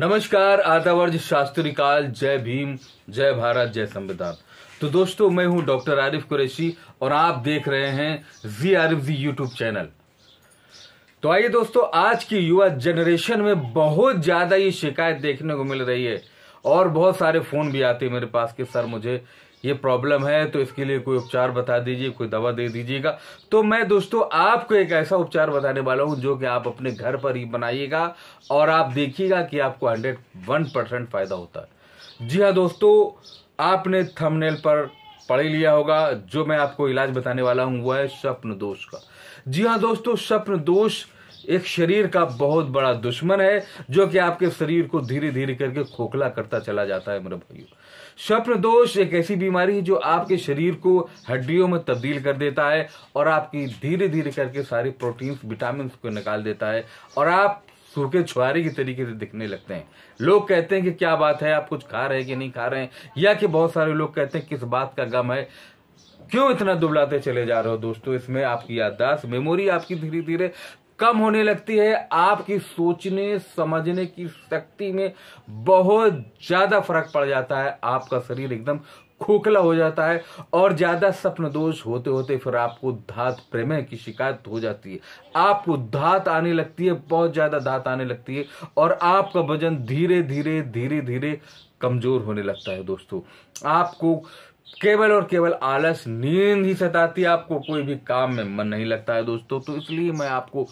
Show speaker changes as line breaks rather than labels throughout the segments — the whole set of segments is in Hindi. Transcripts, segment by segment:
नमस्कार आतावर्ज शास्त्री काल जय भीम जय भारत जय संविधान तो दोस्तों मैं हूं डॉक्टर आरिफ कुरैशी और आप देख रहे हैं जी आरिफ जी यूट्यूब चैनल तो आइए दोस्तों आज की युवा जनरेशन में बहुत ज्यादा ये शिकायत देखने को मिल रही है और बहुत सारे फोन भी आते हैं मेरे पास कि सर मुझे ये प्रॉब्लम है तो इसके लिए कोई उपचार बता दीजिए कोई दवा दे दीजिएगा तो मैं दोस्तों आपको एक ऐसा उपचार बताने वाला हूँ जो कि आप अपने घर पर ही बनाइएगा और आप देखिएगा कि आपको हंड्रेड वन परसेंट फायदा होता है जी हाँ दोस्तों आपने थंबनेल पर पढ़ लिया होगा जो मैं आपको इलाज बताने वाला हूँ वह है स्वप्न दोष का जी हाँ दोस्तों स्वप्न दोष एक शरीर का बहुत बड़ा दुश्मन है जो कि आपके शरीर को धीरे धीरे करके खोखला करता चला जाता है मेरे भाइयों स्वप्न दोष एक ऐसी बीमारी है जो आपके शरीर को हड्डियों में तब्दील कर देता है और आपकी धीरे धीरे करके सारे प्रोटीन्स विटामिन को निकाल देता है और आप सूखे छुआरे की तरीके से दिखने लगते हैं लोग कहते हैं कि क्या बात है आप कुछ खा रहे हैं कि नहीं खा रहे हैं या कि बहुत सारे लोग कहते हैं किस बात का गम है क्यों इतना दुबलाते चले जा रहे हो दोस्तों इसमें आपकी याददाश्त मेमोरी आपकी धीरे धीरे कम होने लगती है आपकी सोचने समझने की शक्ति में बहुत ज्यादा फर्क पड़ जाता है आपका शरीर एकदम खोखला हो जाता है और ज्यादा स्वप्न दोष होते होते फिर आपको धात प्रेमय की शिकायत हो जाती है आपको धात आने लगती है बहुत ज्यादा धात आने लगती है और आपका वजन धीरे धीरे धीरे धीरे कमजोर होने लगता है दोस्तों आपको केवल और केवल आलस नींद ही सताती है आपको कोई भी काम में मन नहीं लगता है दोस्तों तो इसलिए मैं आपको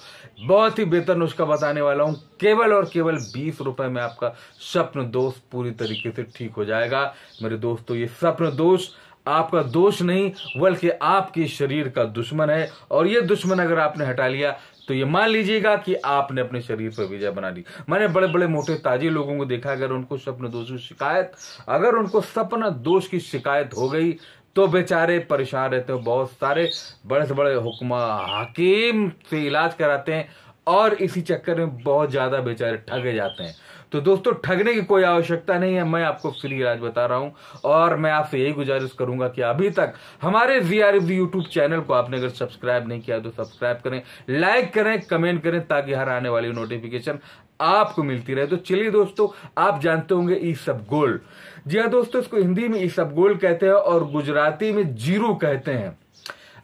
बहुत ही बेहतर नुस्खा बताने वाला हूँ केवल और केवल बीस रुपए में आपका स्वप्न दोष पूरी तरीके से ठीक हो जाएगा मेरे दोस्तों ये स्वप्न दोष आपका दोष नहीं बल्कि आपके शरीर का दुश्मन है और ये दुश्मन अगर आपने हटा लिया तो ये मान लीजिएगा कि आपने अपने शरीर पर विजय बना ली मैंने बड़े बड़े मोटे ताजे लोगों को देखा अगर उनको स्वप्न दोष की शिकायत अगर उनको स्वप्न दोष की शिकायत हो गई तो बेचारे परेशान रहते हैं बहुत सारे बड़े से बड़े हुक्मा हकीम से इलाज कराते हैं और इसी चक्कर में बहुत ज़्यादा बेचारे ठगे जाते हैं तो दोस्तों ठगने की कोई आवश्यकता नहीं है मैं आपको फ्री इलाज बता रहा हूं और मैं आपसे यही गुजारिश करूंगा कि अभी तक हमारे जी आर यूट्यूब चैनल को आपने अगर सब्सक्राइब नहीं किया तो सब्सक्राइब करें लाइक करें कमेंट करें ताकि हर आने वाली नोटिफिकेशन आपको मिलती रहे तो चलिए दोस्तों आप जानते होंगे ई सब गोल जी हाँ दोस्तों इसको हिंदी में ई सब गोल कहते हैं और गुजराती में जीरो कहते हैं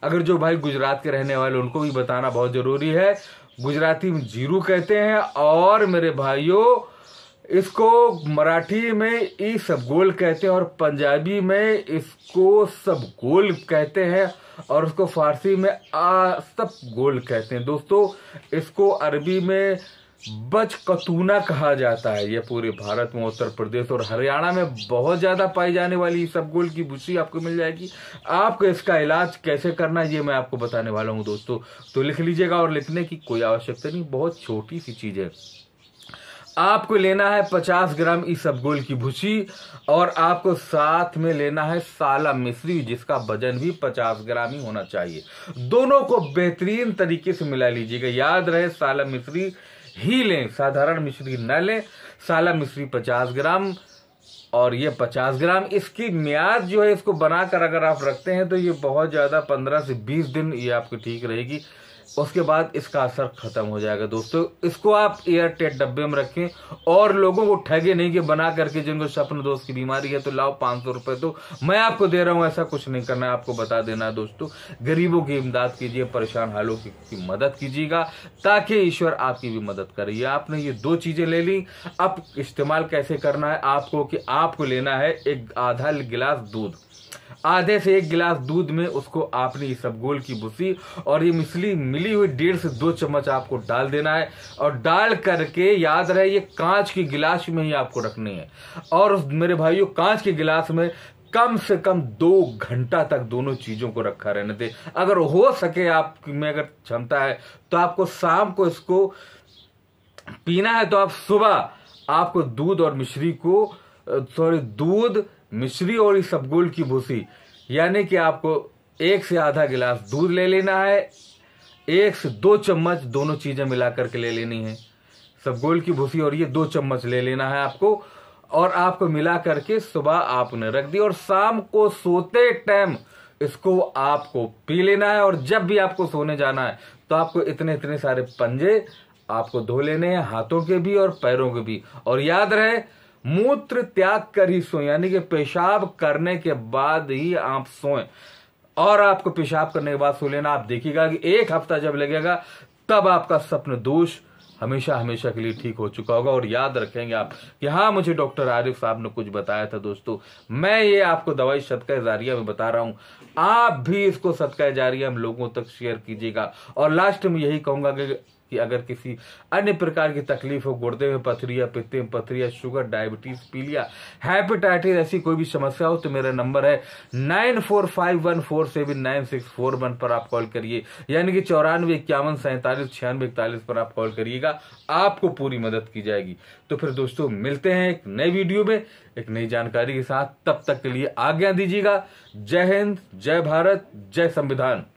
अगर जो भाई गुजरात के रहने वाले उनको भी बताना बहुत जरूरी है गुजराती में जीरू कहते हैं और मेरे भाइयों इसको मराठी में ई सब गोल कहते हैं और पंजाबी में इसको सब गोल कहते हैं और उसको फारसी में आ सब गोल कहते हैं दोस्तों इसको अरबी में बच कतूना कहा जाता है यह पूरे भारत में उत्तर प्रदेश और हरियाणा में बहुत ज़्यादा पाई जाने वाली सबगोल की भूसी आपको मिल जाएगी आपको इसका इलाज कैसे करना है ये मैं आपको बताने वाला हूं दोस्तों तो लिख लीजिएगा और लिखने की कोई आवश्यकता नहीं बहुत छोटी सी चीज़ है आपको लेना है पचास ग्राम सबगोल की भूसी और आपको साथ में लेना है साला मिश्री जिसका वजन भी पचास ग्राम ही होना चाहिए दोनों को बेहतरीन तरीके से मिला लीजिएगा याद रहे साला मिश्री ही लें साधारण मिश्री न लें साला मिश्री पचास ग्राम और ये पचास ग्राम इसकी म्याद जो है इसको बनाकर अगर आप रखते हैं तो ये बहुत ज़्यादा पंद्रह से बीस दिन ये आपकी ठीक रहेगी उसके बाद इसका असर ख़त्म हो जाएगा दोस्तों इसको आप एयर टेट डब्बे में रखें और लोगों को ठगे नहीं कि बना करके जिनको सपन दोस्त की बीमारी है तो लाओ पांच सौ रुपए तो मैं आपको दे रहा हूं ऐसा कुछ नहीं करना है आपको बता देना दोस्तों गरीबों की इमदाद कीजिए परेशान हालों की, की मदद कीजिएगा ताकि ईश्वर आपकी भी मदद करिए आपने ये दो चीज़ें ले ली अब इस्तेमाल कैसे करना है आपको कि आपको लेना है एक आधा गिलास दूध आधे से एक गिलास दूध में उसको आपने ये सब गोल की भूसी और ये मिसली मिली हुई डेढ़ से दो चम्मच आपको डाल देना है और डाल करके याद रहे ये कांच की गिलास में ही आपको रखनी है और मेरे भाइयों कांच के गिलास में कम से कम दो घंटा तक दोनों चीजों को रखा रहने दे अगर हो सके आप में अगर क्षमता है तो आपको शाम को इसको पीना है तो आप सुबह आपको दूध और मिश्री को सॉरी दूध मिश्री और इस सबगोल की भूसी यानी कि आपको एक से आधा गिलास दूध ले लेना है एक से दो चम्मच दोनों चीज़ें मिला करके ले लेनी है सब गोल की भूसी और ये दो चम्मच ले लेना है आपको और आपको मिला करके सुबह आपने रख दी और शाम को सोते टाइम इसको आपको पी लेना है और जब भी आपको सोने जाना है तो आपको इतने इतने सारे पंजे आपको धो लेने हैं हाथों के भी और पैरों के भी और याद रहे मूत्र त्याग कर ही सोए यानी कि पेशाब करने के बाद ही आप सोएं और आपको पेशाब करने के बाद सो लेना आप देखिएगा कि एक हफ्ता जब लगेगा तब आपका स्वप्न दोष हमेशा हमेशा के लिए ठीक हो चुका होगा और याद रखेंगे आप कि हाँ मुझे डॉक्टर आरिफ साहब ने कुछ बताया था दोस्तों मैं ये आपको दवाई सदका जारिया में बता रहा हूं आप भी इसको सदका जारिया हम लोगों तक शेयर कीजिएगा और लास्ट में यही कहूंगा कि कि अगर किसी अन्य प्रकार की तकलीफ हो गुर्दे में पथरिया या पित्ते में पथरिया शुगर डायबिटीज पीलिया हैपेटाइटिस ऐसी कोई भी समस्या हो तो मेरा नंबर है nine four five one four seven nine six four one पर आप कॉल करिए यानी कि चौरानवे इक्यावन सैंतालीस छियानवे इकतालीस पर आप कॉल करिएगा आपको पूरी मदद की जाएगी तो फिर दोस्तों मिलते हैं एक नई वीडियो में एक नई जानकारी के साथ तब तक के लिए आज्ञा दीजिएगा जय हिंद जय भारत जय संविधान